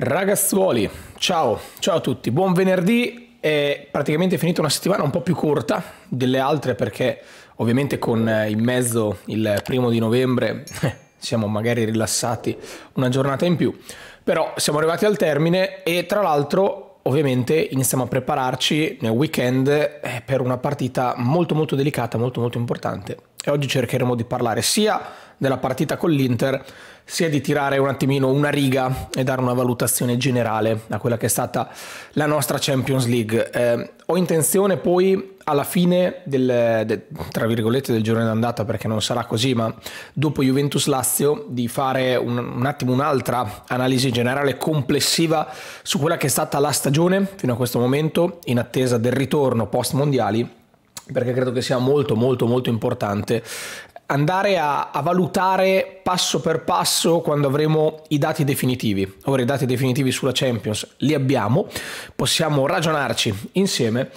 Ragazzuoli, ciao, ciao a tutti, buon venerdì, è praticamente finita una settimana un po' più corta delle altre perché ovviamente con eh, in mezzo il primo di novembre eh, siamo magari rilassati una giornata in più, però siamo arrivati al termine e tra l'altro ovviamente iniziamo a prepararci nel weekend eh, per una partita molto molto delicata, molto molto importante e oggi cercheremo di parlare sia della partita con l'Inter sia di tirare un attimino una riga e dare una valutazione generale a quella che è stata la nostra Champions League. Eh, ho intenzione poi alla fine del, de, tra virgolette del giorno d'andata perché non sarà così, ma dopo Juventus Lazio di fare un, un attimo un'altra analisi generale complessiva su quella che è stata la stagione fino a questo momento in attesa del ritorno post mondiali perché credo che sia molto molto molto importante andare a, a, valutare passo per passo quando avremo i dati definitivi. Ora i dati definitivi sulla Champions li abbiamo, possiamo ragionarci insieme,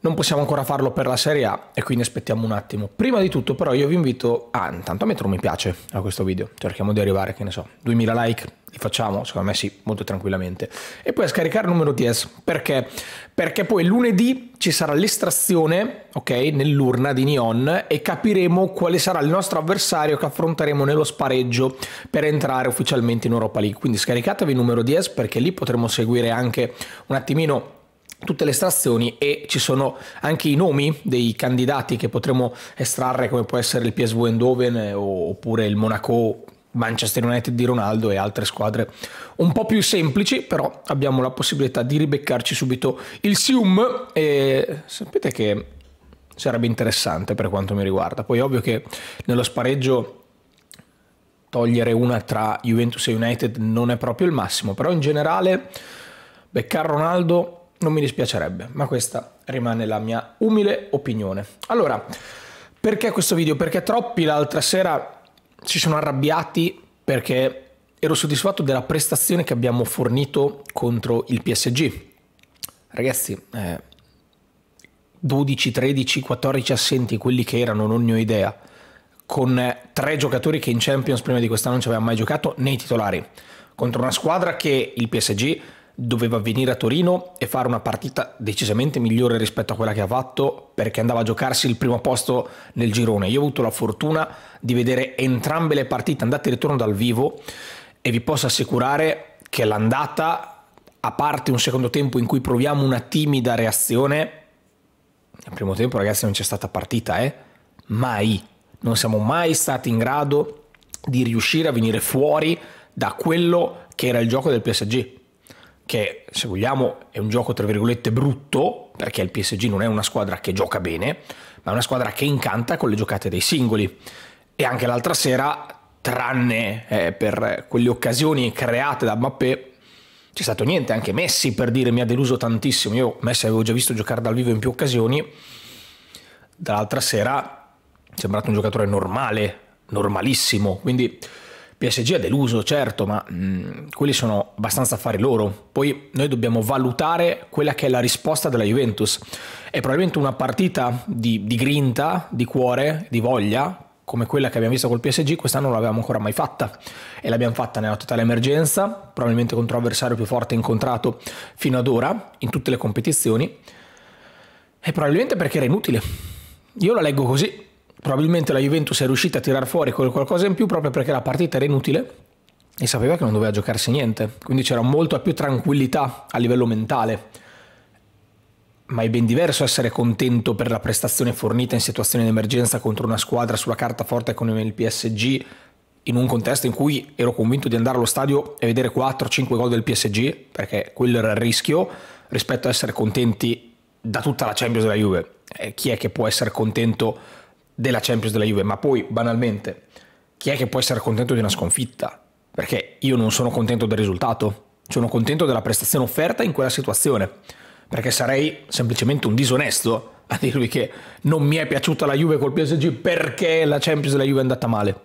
non possiamo ancora farlo per la Serie A e quindi aspettiamo un attimo. Prima di tutto però io vi invito a, intanto a mettere un mi piace a questo video, cerchiamo di arrivare, che ne so, 2000 like, li facciamo, secondo me sì, molto tranquillamente. E poi a scaricare il numero TS, perché? Perché poi lunedì ci sarà l'estrazione, ok, nell'urna di Neon e capiremo quale sarà il nostro avversario che affronteremo nello spareggio per entrare ufficialmente in Europa League. Quindi scaricatevi il numero TS perché lì potremo seguire anche un attimino tutte le estrazioni e ci sono anche i nomi dei candidati che potremo estrarre come può essere il PSV Eindhoven eh, oppure il Monaco Manchester United di Ronaldo e altre squadre un po' più semplici, però abbiamo la possibilità di ribeccarci subito il Sium e sapete che sarebbe interessante per quanto mi riguarda. Poi ovvio che nello spareggio togliere una tra Juventus e United non è proprio il massimo, però in generale beccar Ronaldo non mi dispiacerebbe, ma questa rimane la mia umile opinione. Allora, perché questo video? Perché troppi l'altra sera si sono arrabbiati perché ero soddisfatto della prestazione che abbiamo fornito contro il PSG. Ragazzi, eh, 12, 13, 14 assenti, quelli che erano, non ne ho idea, con eh, tre giocatori che in Champions prima di quest'anno non ci avevano mai giocato, nei titolari, contro una squadra che il PSG doveva venire a Torino e fare una partita decisamente migliore rispetto a quella che ha fatto perché andava a giocarsi il primo posto nel girone. Io ho avuto la fortuna di vedere entrambe le partite andate e ritorno dal vivo e vi posso assicurare che l'andata, a parte un secondo tempo in cui proviamo una timida reazione, nel primo tempo ragazzi non c'è stata partita, eh? Mai. Non siamo mai stati in grado di riuscire a venire fuori da quello che era il gioco del PSG che se vogliamo è un gioco tra virgolette brutto, perché il PSG non è una squadra che gioca bene, ma è una squadra che incanta con le giocate dei singoli. E anche l'altra sera, tranne eh, per quelle occasioni create da Mbappé, c'è stato niente, anche Messi per dire mi ha deluso tantissimo, io Messi avevo già visto giocare dal vivo in più occasioni, dall'altra sera è sembrato un giocatore normale, normalissimo, quindi PSG ha deluso, certo, ma mh, quelli sono abbastanza affari loro. Poi noi dobbiamo valutare quella che è la risposta della Juventus. È probabilmente una partita di, di grinta, di cuore, di voglia, come quella che abbiamo visto col PSG, quest'anno non l'avevamo ancora mai fatta e l'abbiamo fatta nella totale emergenza, probabilmente contro l'avversario più forte incontrato fino ad ora in tutte le competizioni e probabilmente perché era inutile. Io la leggo così, probabilmente la Juventus è riuscita a tirar fuori qualcosa in più proprio perché la partita era inutile e sapeva che non doveva giocarsi niente, quindi c'era molta più tranquillità a livello mentale. Ma è ben diverso essere contento per la prestazione fornita in situazione di emergenza contro una squadra sulla carta forte come il PSG, in un contesto in cui ero convinto di andare allo stadio e vedere 4-5 gol del PSG, perché quello era il rischio, rispetto a essere contenti da tutta la Champions della Juve. E eh, chi è che può essere contento della Champions della Juve, ma poi banalmente, chi è che può essere contento di una sconfitta? Perché io non sono contento del risultato, sono contento della prestazione offerta in quella situazione, perché sarei semplicemente un disonesto a dirvi che non mi è piaciuta la Juve col PSG perché la Champions della Juve è andata male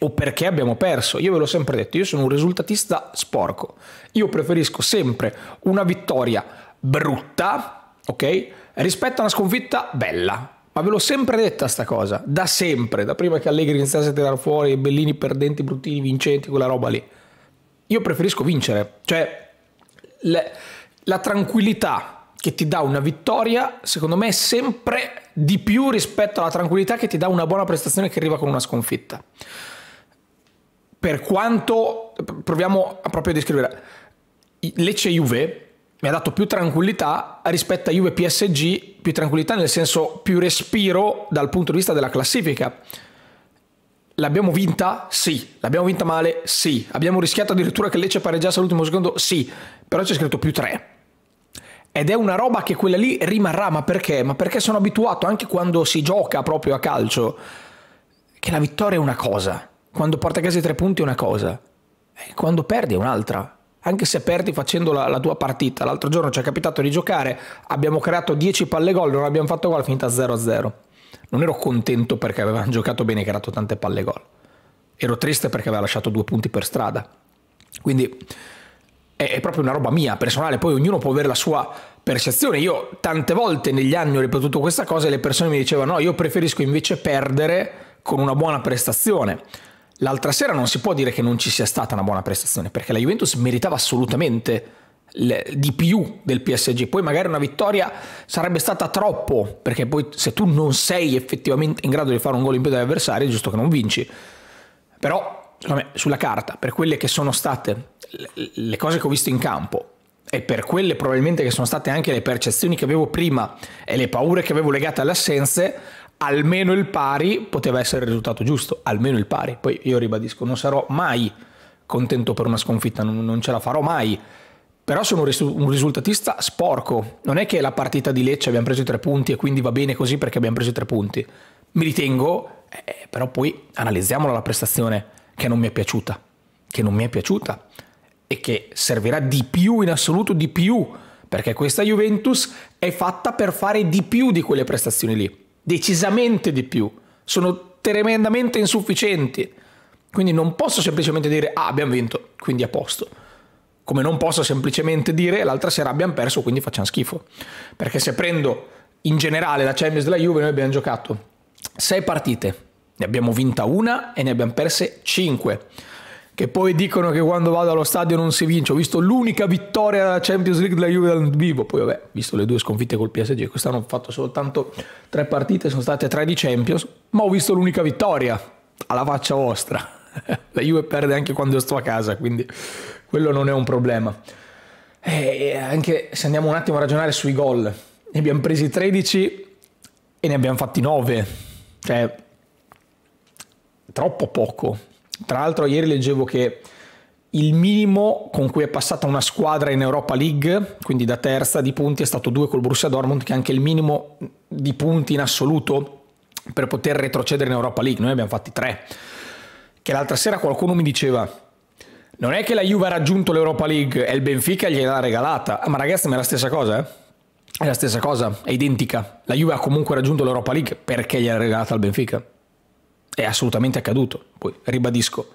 o perché abbiamo perso. Io ve l'ho sempre detto, io sono un risultatista sporco. Io preferisco sempre una vittoria brutta, ok? Rispetto a una sconfitta bella. Ma ve l'ho sempre detta sta cosa, da sempre, da prima che Allegri iniziasse a tirare fuori i bellini perdenti, bruttini, vincenti, quella roba lì. Io preferisco vincere, cioè le, la tranquillità che ti dà una vittoria, secondo me è sempre di più rispetto alla tranquillità che ti dà una buona prestazione che arriva con una sconfitta. Per quanto proviamo a proprio descrivere Lecce Juve mi ha dato più tranquillità rispetto a Juve PSG, più tranquillità nel senso più respiro dal punto di vista della classifica. L'abbiamo vinta? Sì. L'abbiamo vinta male? Sì. Abbiamo rischiato addirittura che Lecce pareggiasse all'ultimo secondo? Sì. Però c'è scritto più 3. Ed è una roba che quella lì rimarrà, ma perché? Ma perché sono abituato anche quando si gioca proprio a calcio che la vittoria è una cosa, quando porta a casa i tre punti è una cosa, e quando perdi è un'altra anche se perdi facendo la, la tua partita. L'altro giorno ci è capitato di giocare, abbiamo creato 10 palle gol, non abbiamo fatto gol, finita 0-0. Non ero contento perché avevano giocato bene e creato tante palle gol. Ero triste perché aveva lasciato due punti per strada. Quindi è, è proprio una roba mia, personale, poi ognuno può avere la sua percezione. Io tante volte negli anni ho ripetuto questa cosa e le persone mi dicevano no, io preferisco invece perdere con una buona prestazione. L'altra sera non si può dire che non ci sia stata una buona prestazione, perché la Juventus meritava assolutamente di più del PSG. Poi magari una vittoria sarebbe stata troppo, perché poi se tu non sei effettivamente in grado di fare un gol in più dell'avversario, è giusto che non vinci. Però, secondo me, sulla carta, per quelle che sono state le cose che ho visto in campo e per quelle probabilmente che sono state anche le percezioni che avevo prima e le paure che avevo legate alle assenze, almeno il pari poteva essere il risultato giusto, almeno il pari. Poi io ribadisco, non sarò mai contento per una sconfitta, non, non ce la farò mai. Però sono un, risultatista sporco. Non è che la partita di Lecce abbiamo preso i tre punti e quindi va bene così perché abbiamo preso i tre punti. Mi ritengo, eh, però poi analizziamola la prestazione che non mi è piaciuta. Che non mi è piaciuta e che servirà di più in assoluto di più perché questa Juventus è fatta per fare di più di quelle prestazioni lì decisamente di più, sono tremendamente insufficienti. Quindi non posso semplicemente dire ah abbiamo vinto, quindi a posto. Come non posso semplicemente dire l'altra sera abbiamo perso, quindi facciamo schifo. Perché se prendo in generale la Champions della Juve, noi abbiamo giocato 6 partite, ne abbiamo vinta una e ne abbiamo perse 5 che poi dicono che quando vado allo stadio non si vince. Ho visto l'unica vittoria della Champions League della Juve dal vivo. Poi, vabbè, visto le due sconfitte col PSG, quest'anno ho fatto soltanto tre partite, sono state tre di Champions, ma ho visto l'unica vittoria alla faccia vostra. La Juve perde anche quando sto a casa, quindi quello non è un problema. Eh, e anche se andiamo un attimo a ragionare sui gol, ne abbiamo presi 13 e ne abbiamo fatti 9, cioè troppo poco tra l'altro ieri leggevo che il minimo con cui è passata una squadra in Europa League, quindi da terza di punti, è stato due col Borussia Dortmund, che è anche il minimo di punti in assoluto per poter retrocedere in Europa League. Noi abbiamo fatti tre. Che l'altra sera qualcuno mi diceva non è che la Juve ha raggiunto l'Europa League è il Benfica gliel'ha regalata. Ah, ma ragazzi, ma è la stessa cosa, eh? È la stessa cosa, è identica. La Juve ha comunque raggiunto l'Europa League perché gliel'ha regalata al Benfica è assolutamente accaduto. Poi ribadisco,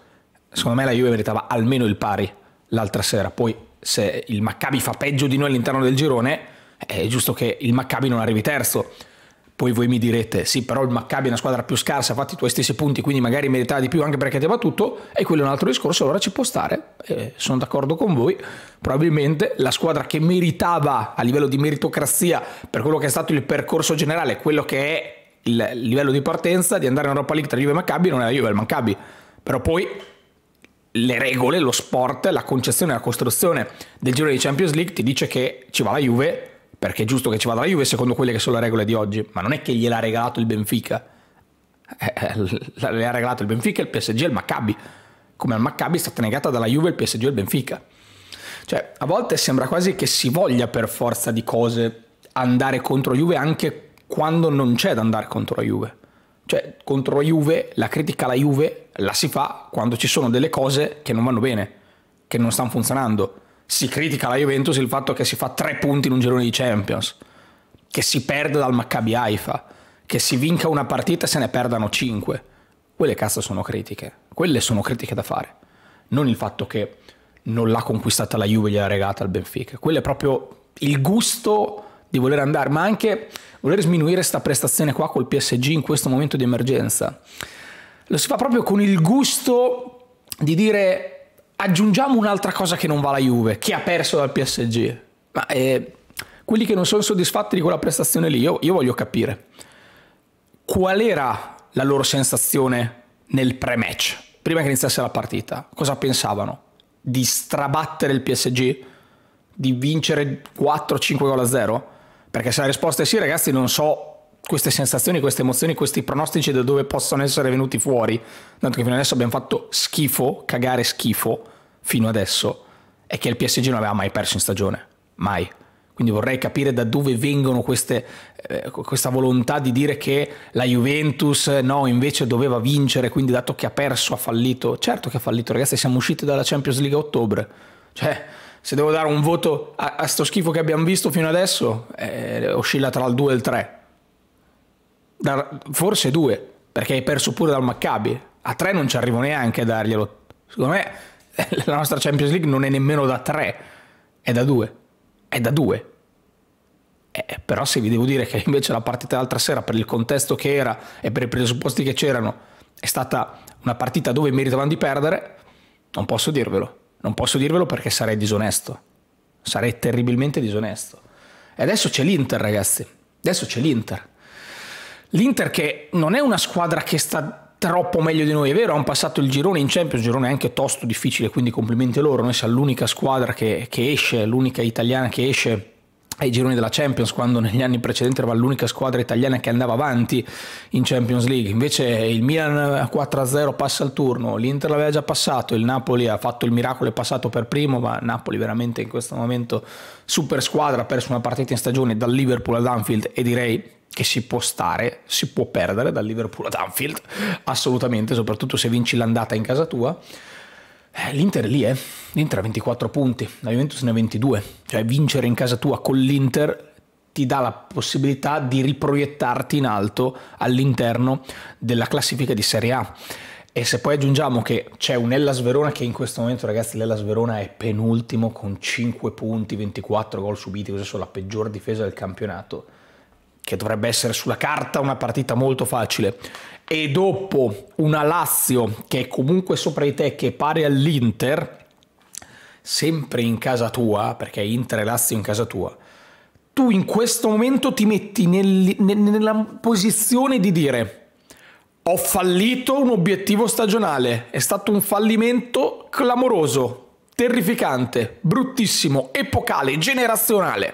secondo me la Juve meritava almeno il pari l'altra sera. Poi se il Maccabi fa peggio di noi all'interno del girone, è giusto che il Maccabi non arrivi terzo. Poi voi mi direte, sì, però il Maccabi è una squadra più scarsa, ha fatto i tuoi stessi punti, quindi magari meritava di più anche perché ti ha battuto, e quello è un altro discorso, allora ci può stare, eh, sono d'accordo con voi, probabilmente la squadra che meritava a livello di meritocrazia per quello che è stato il percorso generale, quello che è il livello di partenza di andare in Europa League tra Juve e Maccabi non è la Juve, è il Maccabi. Però poi le regole, lo sport, la concezione, la costruzione del giro di Champions League ti dice che ci va la Juve perché è giusto che ci vada la Juve secondo quelle che sono le regole di oggi, ma non è che gliel'ha regalato il Benfica. Eh, eh, le ha regalato il Benfica, il PSG e il Maccabi. Come al Maccabi è stata negata dalla Juve il PSG e il Benfica. Cioè, a volte sembra quasi che si voglia per forza di cose andare contro Juve anche quando non c'è da andare contro la Juve. Cioè, contro la Juve, la critica alla Juve la si fa quando ci sono delle cose che non vanno bene, che non stanno funzionando. Si critica la Juventus il fatto che si fa tre punti in un girone di Champions, che si perda dal Maccabi Haifa, che si vinca una partita e se ne perdano cinque. Quelle cazzo sono critiche. Quelle sono critiche da fare. Non il fatto che non l'ha conquistata la Juve e gliel'ha regata al Benfica. Quello è proprio il gusto di voler andare, ma anche voler sminuire questa prestazione qua col PSG in questo momento di emergenza. Lo si fa proprio con il gusto di dire aggiungiamo un'altra cosa che non va la Juve, che ha perso dal PSG. Ma eh, quelli che non sono soddisfatti di quella prestazione lì, io, io voglio capire qual era la loro sensazione nel pre-match, prima che iniziasse la partita. Cosa pensavano? Di strabattere il PSG? Di vincere 4-5 gol a 0? Perché se la risposta è sì, ragazzi, non so queste sensazioni, queste emozioni, questi pronostici da dove possono essere venuti fuori, tanto che fino adesso abbiamo fatto schifo, cagare schifo, fino adesso, è che il PSG non aveva mai perso in stagione, mai. Quindi vorrei capire da dove vengono queste, eh, questa volontà di dire che la Juventus no, invece doveva vincere, quindi dato che ha perso ha fallito. Certo che ha fallito, ragazzi, siamo usciti dalla Champions League a ottobre. Cioè, se devo dare un voto a, a sto schifo che abbiamo visto fino adesso, eh, oscilla tra il 2 e il 3. Da, forse 2, perché hai perso pure dal Maccabi. A 3 non ci arrivo neanche a darglielo. Secondo me la nostra Champions League non è nemmeno da 3, è da 2. È da 2. Eh, eh, però se vi devo dire che invece la partita dell'altra sera, per il contesto che era e per i presupposti che c'erano, è stata una partita dove meritavano di perdere, non posso dirvelo. Non posso dirvelo perché sarei disonesto. Sarei terribilmente disonesto. E adesso c'è l'Inter, ragazzi. Adesso c'è l'Inter. L'Inter che non è una squadra che sta troppo meglio di noi, è vero, hanno passato il girone in Champions, il girone è anche tosto, difficile, quindi complimenti loro. Noi siamo l'unica squadra che, che esce, l'unica italiana che esce ai gironi della Champions quando negli anni precedenti era l'unica squadra italiana che andava avanti in Champions League invece il Milan 4-0 passa il turno l'Inter l'aveva già passato il Napoli ha fatto il miracolo e passato per primo ma Napoli veramente in questo momento super squadra ha perso una partita in stagione dal Liverpool ad Anfield e direi che si può stare, si può perdere dal Liverpool ad Anfield assolutamente soprattutto se vinci l'andata in casa tua eh, L'Inter lì, eh. L'Inter ha 24 punti, la Juventus ne ha 22. Cioè vincere in casa tua con l'Inter ti dà la possibilità di riproiettarti in alto all'interno della classifica di Serie A. E se poi aggiungiamo che c'è un Hellas Verona che in questo momento, ragazzi, l'Hellas Verona è penultimo con 5 punti, 24 gol subiti, così sono la peggior difesa del campionato, che dovrebbe essere sulla carta una partita molto facile e dopo una Lazio che è comunque sopra i te, che è pari all'Inter, sempre in casa tua, perché Inter e Lazio in casa tua, tu in questo momento ti metti nel, nella posizione di dire ho fallito un obiettivo stagionale, è stato un fallimento clamoroso, terrificante, bruttissimo, epocale, generazionale.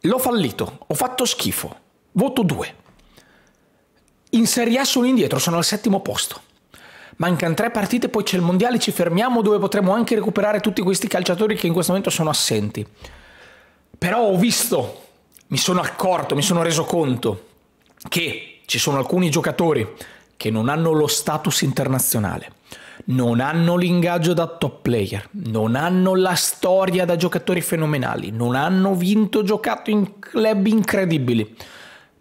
L'ho fallito, ho fatto schifo. Voto 2. In Serie A sono indietro, sono al settimo posto. Mancano tre partite, poi c'è il mondiale, ci fermiamo dove potremo anche recuperare tutti questi calciatori che in questo momento sono assenti. Però ho visto, mi sono accorto, mi sono reso conto che ci sono alcuni giocatori che non hanno lo status internazionale, non hanno l'ingaggio da top player, non hanno la storia da giocatori fenomenali, non hanno vinto, giocato in club incredibili,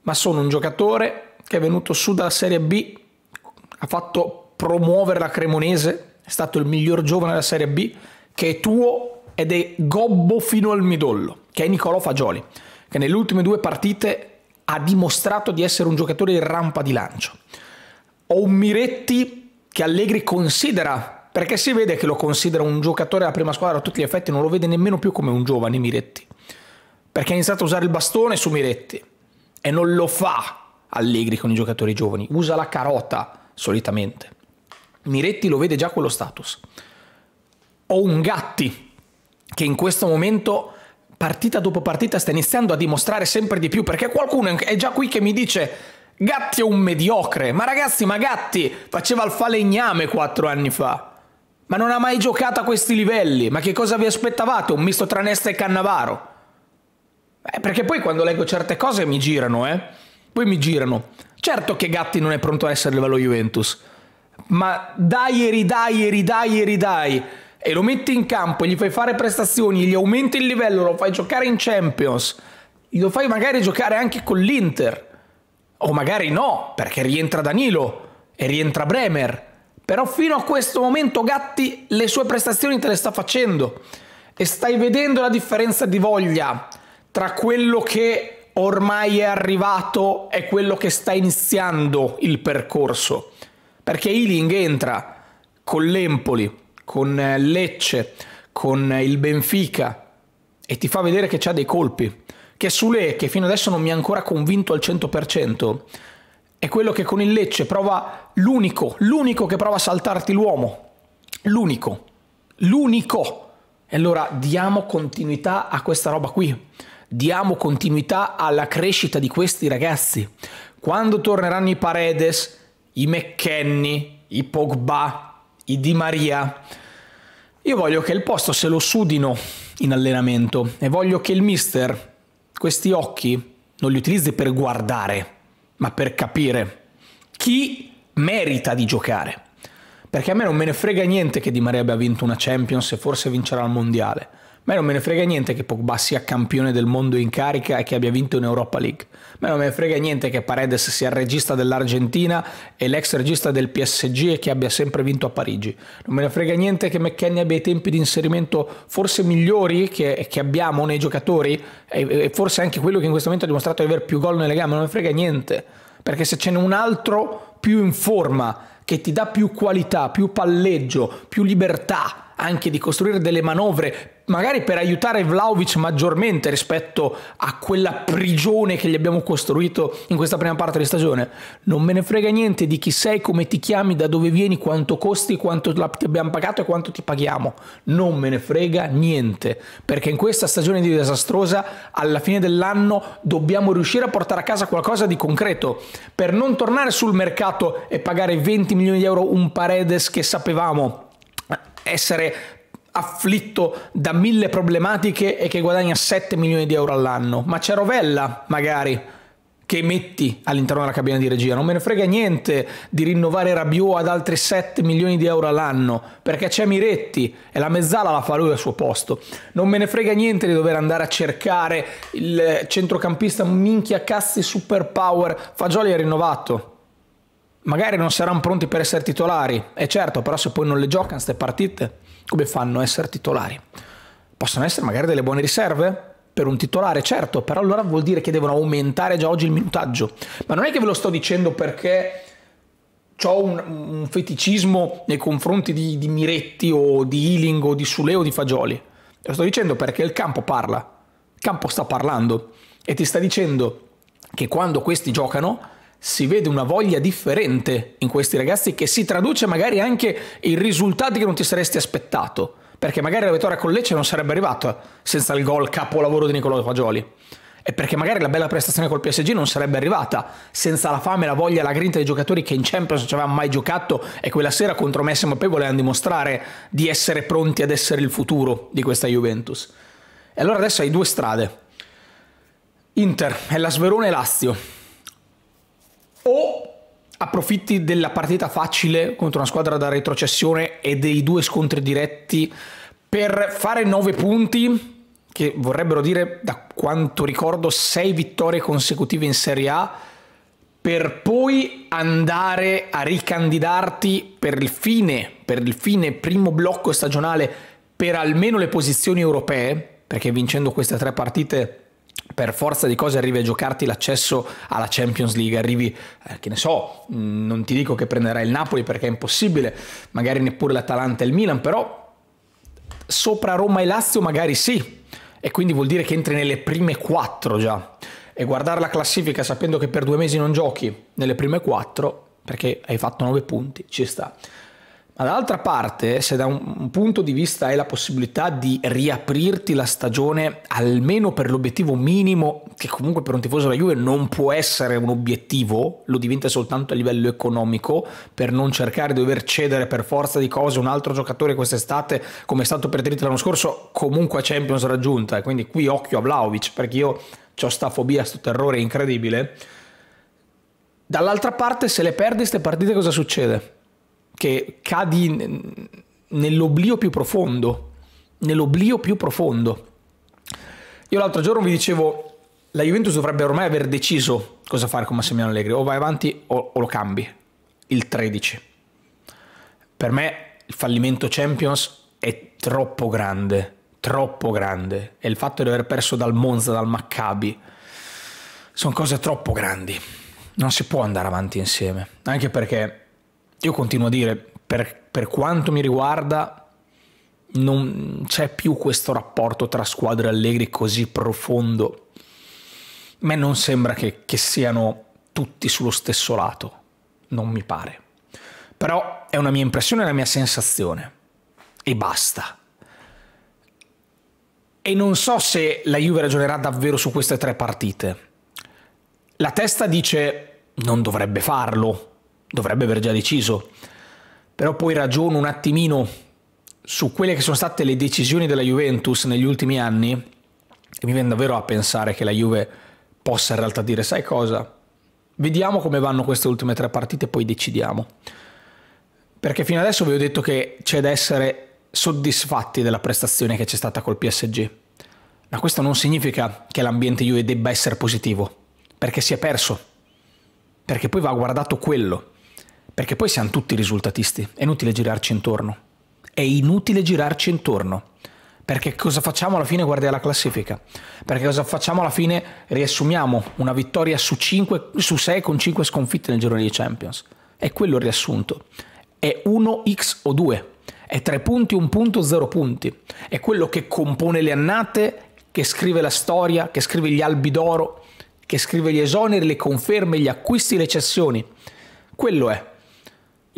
ma sono un giocatore che è venuto su dalla Serie B, ha fatto promuovere la Cremonese, è stato il miglior giovane della Serie B, che è tuo ed è gobbo fino al midollo, che è Nicolò Fagioli, che nelle ultime due partite ha dimostrato di essere un giocatore in rampa di lancio. Ho un Miretti che Allegri considera, perché si vede che lo considera un giocatore della prima squadra a tutti gli effetti, non lo vede nemmeno più come un giovane Miretti, perché ha iniziato a usare il bastone su Miretti e non lo fa Allegri con i giocatori giovani, usa la carota solitamente. Miretti lo vede già quello status. Ho un Gatti che in questo momento partita dopo partita sta iniziando a dimostrare sempre di più perché qualcuno è già qui che mi dice Gatti è un mediocre, ma ragazzi, ma Gatti faceva il falegname quattro anni fa. Ma non ha mai giocato a questi livelli. Ma che cosa vi aspettavate? Un misto tra Nesta e Cannavaro? Eh, perché poi quando leggo certe cose mi girano, eh. Poi mi girano. Certo che Gatti non è pronto a essere a livello Juventus, ma dai e ridai e ridai e ridai e lo metti in campo, gli fai fare prestazioni, gli aumenti il livello, lo fai giocare in Champions, lo fai magari giocare anche con l'Inter, o magari no, perché rientra Danilo e rientra Bremer. Però fino a questo momento Gatti le sue prestazioni te le sta facendo e stai vedendo la differenza di voglia tra quello che ormai è arrivato, è quello che sta iniziando il percorso. Perché Ealing entra con l'Empoli, con eh, Lecce, con eh, il Benfica e ti fa vedere che c'ha dei colpi. Che Sule, che fino adesso non mi ha ancora convinto al 100%, è quello che con il Lecce prova l'unico, l'unico che prova a saltarti l'uomo. L'unico. L'unico. E allora diamo continuità a questa roba qui diamo continuità alla crescita di questi ragazzi. Quando torneranno i Paredes, i McKenny, i Pogba, i Di Maria, io voglio che il posto se lo sudino in allenamento e voglio che il mister questi occhi non li utilizzi per guardare, ma per capire chi merita di giocare. Perché a me non me ne frega niente che Di Maria abbia vinto una Champions e forse vincerà il Mondiale a me non me ne frega niente che Pogba sia campione del mondo in carica e che abbia vinto in Europa League. A me non me ne frega niente che Paredes sia il regista dell'Argentina e l'ex regista del PSG e che abbia sempre vinto a Parigi. Non me ne frega niente che McKenny abbia i tempi di inserimento forse migliori che, che abbiamo nei giocatori e, e forse anche quello che in questo momento ha dimostrato di aver più gol nelle gambe. Non me ne frega niente. Perché se ce n'è un altro più in forma che ti dà più qualità, più palleggio, più libertà anche di costruire delle manovre magari per aiutare Vlaovic maggiormente rispetto a quella prigione che gli abbiamo costruito in questa prima parte di stagione. Non me ne frega niente di chi sei, come ti chiami, da dove vieni, quanto costi, quanto ti abbiamo pagato e quanto ti paghiamo. Non me ne frega niente, perché in questa stagione di disastrosa, alla fine dell'anno, dobbiamo riuscire a portare a casa qualcosa di concreto, per non tornare sul mercato e pagare 20 milioni di euro un Paredes che sapevamo essere afflitto da mille problematiche e che guadagna 7 milioni di euro all'anno, ma c'è Rovella magari che metti all'interno della cabina di regia, non me ne frega niente di rinnovare Rabiot ad altri 7 milioni di euro all'anno, perché c'è Miretti e la mezzala la fa lui al suo posto. Non me ne frega niente di dover andare a cercare il centrocampista minchia cazzi superpower, Fagioli è rinnovato. Magari non saranno pronti per essere titolari, è certo, però se poi non le giocano queste partite come fanno a essere titolari? Possono essere magari delle buone riserve? Per un titolare, certo, però allora vuol dire che devono aumentare già oggi il minutaggio. Ma non è che ve lo sto dicendo perché ho un, un, feticismo nei confronti di, di Miretti o di Ealing o di Suleo o di Fagioli. Lo sto dicendo perché il campo parla, il campo sta parlando e ti sta dicendo che quando questi giocano si vede una voglia differente in questi ragazzi che si traduce magari anche in risultati che non ti saresti aspettato, perché magari la vittoria con Lecce non sarebbe arrivata senza il gol capolavoro di Nicolò Fagioli. E perché magari la bella prestazione col PSG non sarebbe arrivata senza la fame, la voglia, la grinta dei giocatori che in Champions non ci avevano mai giocato e quella sera contro Messi e volevano dimostrare di essere pronti ad essere il futuro di questa Juventus. E allora adesso hai due strade. Inter, è la Verona e Lazio o approfitti della partita facile contro una squadra da retrocessione e dei due scontri diretti per fare 9 punti, che vorrebbero dire, da quanto ricordo, 6 vittorie consecutive in Serie A, per poi andare a ricandidarti per il fine, per il fine primo blocco stagionale, per almeno le posizioni europee, perché vincendo queste tre partite per forza di cose arrivi a giocarti l'accesso alla Champions League, arrivi, eh, che ne so, mm, non ti dico che prenderai il Napoli perché è impossibile, magari neppure l'Atalanta e il Milan, però sopra Roma e Lazio magari sì, e quindi vuol dire che entri nelle prime quattro già. E guardare la classifica sapendo che per due mesi non giochi nelle prime quattro, perché hai fatto nove punti, ci sta. Ma dall'altra parte, se da un, punto di vista hai la possibilità di riaprirti la stagione almeno per l'obiettivo minimo, che comunque per un tifoso della Juve non può essere un obiettivo, lo diventa soltanto a livello economico, per non cercare di dover cedere per forza di cose un altro giocatore quest'estate, come è stato per diritto l'anno scorso, comunque a Champions raggiunta. E Quindi qui occhio a Vlaovic, perché io ho sta fobia, sto terrore incredibile. Dall'altra parte, se le perdi queste partite, cosa succede? che cadi nell'oblio più profondo, nell'oblio più profondo. Io l'altro giorno vi dicevo, la Juventus dovrebbe ormai aver deciso cosa fare con Massimiliano Allegri, o vai avanti o, o lo cambi, il 13. Per me il fallimento Champions è troppo grande, troppo grande, e il fatto di aver perso dal Monza, dal Maccabi, sono cose troppo grandi. Non si può andare avanti insieme, anche perché io continuo a dire, per, per quanto mi riguarda, non c'è più questo rapporto tra squadre allegri così profondo. A me non sembra che, che, siano tutti sullo stesso lato, non mi pare. Però è una mia impressione, è una mia sensazione. E basta. E non so se la Juve ragionerà davvero su queste tre partite. La testa dice non dovrebbe farlo, dovrebbe aver già deciso, però poi ragiono un attimino su quelle che sono state le decisioni della Juventus negli ultimi anni e mi viene davvero a pensare che la Juve possa in realtà dire sai cosa, vediamo come vanno queste ultime tre partite e poi decidiamo. Perché fino adesso vi ho detto che c'è da essere soddisfatti della prestazione che c'è stata col PSG. Ma questo non significa che l'ambiente Juve debba essere positivo, perché si è perso, perché poi va guardato quello. Perché poi siamo tutti risultatisti, è inutile girarci intorno. È inutile girarci intorno. Perché cosa facciamo alla fine? Guardiamo la classifica. Perché cosa facciamo alla fine? Riassumiamo una vittoria su, 5, su 6 con 5 sconfitte nel girone di Champions. È quello il riassunto. È 1x o 2. È 3 punti, 1 punto, 0 punti. È quello che compone le annate, che scrive la storia, che scrive gli albi d'oro, che scrive gli esoneri, le conferme, gli acquisti, le cessioni. Quello è.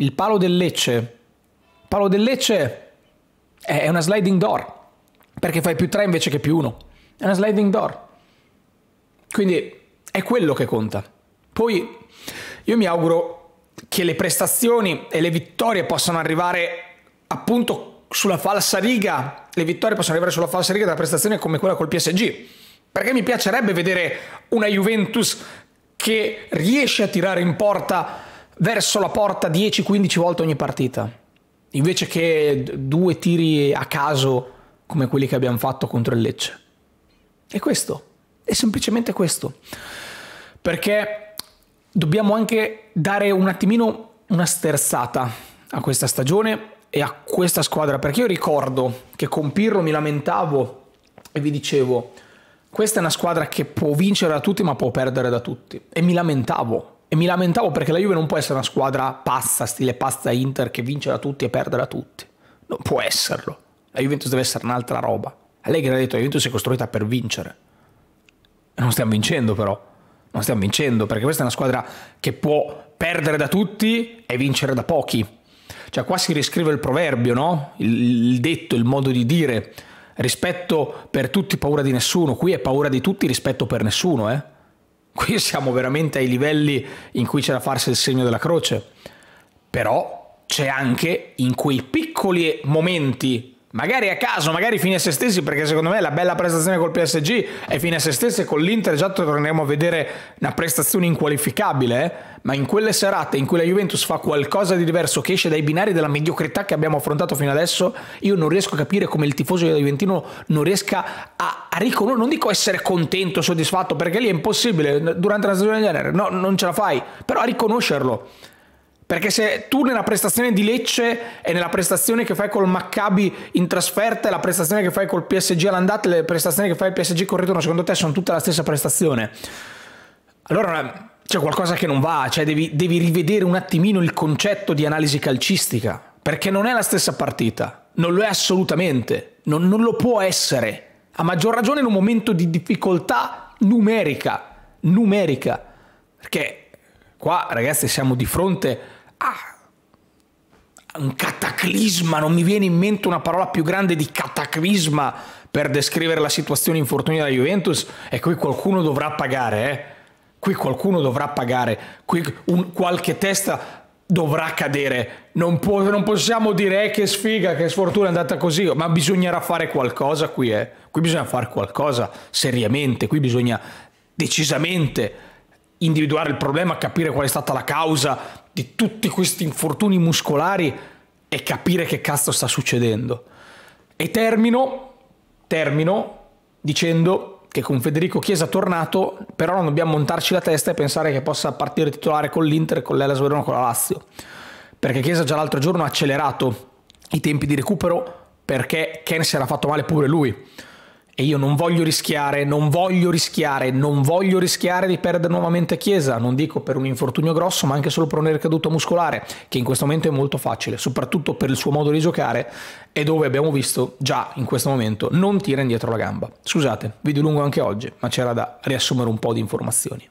Il palo del Lecce. palo del Lecce è una sliding door, perché fai più 3 invece che più 1. È una sliding door. Quindi è quello che conta. Poi io mi auguro che le prestazioni e le vittorie possano arrivare appunto sulla falsa riga, le vittorie possono arrivare sulla falsa riga della prestazione come quella col PSG. Perché mi piacerebbe vedere una Juventus che riesce a tirare in porta verso la porta 10-15 volte ogni partita, invece che due tiri a caso come quelli che abbiamo fatto contro il Lecce. È questo, è semplicemente questo. Perché dobbiamo anche dare un attimino una sterzata a questa stagione e a questa squadra, perché io ricordo che con Pirro mi lamentavo e vi dicevo, questa è una squadra che può vincere da tutti ma può perdere da tutti. E mi lamentavo e mi lamentavo perché la Juve non può essere una squadra pazza, stile pazza Inter, che vince da tutti e perde da tutti. Non può esserlo. La Juventus deve essere un'altra roba. A lei che ha detto, la Juventus è costruita per vincere. E non stiamo vincendo però. Non stiamo vincendo, perché questa è una squadra che può perdere da tutti e vincere da pochi. Cioè qua si riscrive il proverbio, no? Il, il detto, il modo di dire. Rispetto per tutti, paura di nessuno. Qui è paura di tutti, rispetto per nessuno, eh? qui siamo veramente ai livelli in cui c'è da farsi il segno della croce, però c'è anche in quei piccoli momenti Magari a caso, magari fine a se stessi, perché secondo me la bella prestazione col PSG è fine a se stessi e con l'Inter già torneremo a vedere una prestazione inqualificabile, eh? ma in quelle serate in cui la Juventus fa qualcosa di diverso che esce dai binari della mediocrità che abbiamo affrontato fino adesso, io non riesco a capire come il tifoso juventino non riesca a, a riconoscere, non dico essere contento, soddisfatto, perché lì è impossibile, durante una stagione del genere, no, non ce la fai, però a riconoscerlo. Perché se tu nella prestazione di Lecce e nella prestazione che fai col Maccabi in trasferta e la prestazione che fai col PSG all'andata e le prestazioni che fai al PSG col ritorno, secondo te sono tutte la stessa prestazione? Allora c'è qualcosa che non va, cioè devi, devi rivedere un attimino il concetto di analisi calcistica, perché non è la stessa partita, non lo è assolutamente, non, non lo può essere, a maggior ragione in un momento di difficoltà numerica, numerica, perché qua ragazzi siamo di fronte a Ah, un cataclisma, non mi viene in mente una parola più grande di cataclisma per descrivere la situazione infortunia della Juventus e qui qualcuno dovrà pagare, eh? Qui qualcuno dovrà pagare, qui un, qualche testa dovrà cadere. Non, può, non possiamo dire eh, che sfiga, che sfortuna è andata così, ma bisognerà fare qualcosa qui, eh? Qui bisogna fare qualcosa seriamente, qui bisogna decisamente individuare il problema, capire qual è stata la causa di tutti questi infortuni muscolari e capire che cazzo sta succedendo. E termino, termino dicendo che con Federico Chiesa tornato, però non dobbiamo montarci la testa e pensare che possa partire titolare con l'Inter, con l'Elas Verona, con la Lazio. Perché Chiesa già l'altro giorno ha accelerato i tempi di recupero perché Ken si era fatto male pure lui. E io non voglio rischiare, non voglio rischiare, non voglio rischiare di perdere nuovamente Chiesa, non dico per un infortunio grosso, ma anche solo per una ricaduta muscolare, che in questo momento è molto facile, soprattutto per il suo modo di giocare e dove abbiamo visto già in questo momento non tira indietro la gamba. Scusate, vi dilungo anche oggi, ma c'era da riassumere un po' di informazioni.